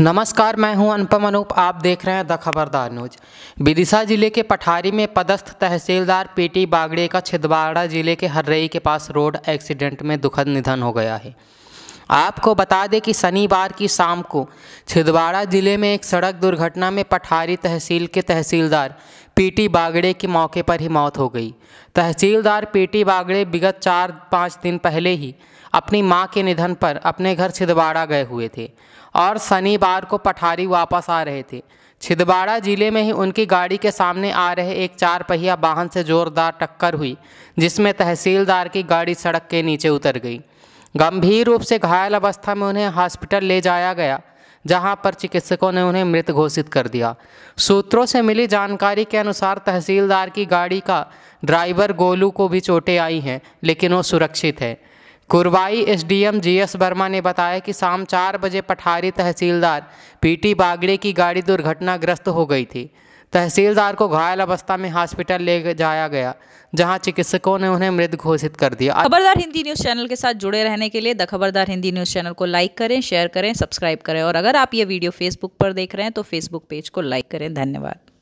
नमस्कार मैं हूं अनुपम अनूप आप देख रहे हैं द खबरदार न्यूज विदिशा जिले के पठारी में पदस्थ तहसीलदार पीटी बागड़े का छिदवाड़ा जिले के हर्रई के पास रोड एक्सीडेंट में दुखद निधन हो गया है आपको बता दें कि शनिवार की शाम को छिंदवाड़ा जिले में एक सड़क दुर्घटना में पठारी तहसील के तहसीलदार पीटी बागड़े की मौके पर ही मौत हो गई तहसीलदार पीटी बागड़े विगत चार पाँच दिन पहले ही अपनी मां के निधन पर अपने घर छिंदवाड़ा गए हुए थे और शनिवार को पठारी वापस आ रहे थे छिंदवाड़ा जिले में ही उनकी गाड़ी के सामने आ रहे एक चार पहिया वाहन से जोरदार टक्कर हुई जिसमें तहसीलदार की गाड़ी सड़क के नीचे उतर गई गंभीर रूप से घायल अवस्था में उन्हें हॉस्पिटल ले जाया गया जहां पर चिकित्सकों ने उन्हें मृत घोषित कर दिया सूत्रों से मिली जानकारी के अनुसार तहसीलदार की गाड़ी का ड्राइवर गोलू को भी चोटें आई हैं लेकिन वो सुरक्षित है कुरवाई एसडीएम जीएस वर्मा ने बताया कि शाम चार बजे पठारी तहसीलदार पीटी बागड़े की गाड़ी दुर्घटनाग्रस्त हो गई थी तहसीलदार को घायल अवस्था में हॉस्पिटल ले जाया गया जहां चिकित्सकों ने उन्हें मृत घोषित कर दिया खबरदार हिंदी न्यूज चैनल के साथ जुड़े रहने के लिए the Khabardar Hindi news channel को लाइक करें शेयर करें सब्सक्राइब करें और अगर आप ये वीडियो फेसबुक पर देख रहे हैं तो फेसबुक पेज को लाइक करें धन्यवाद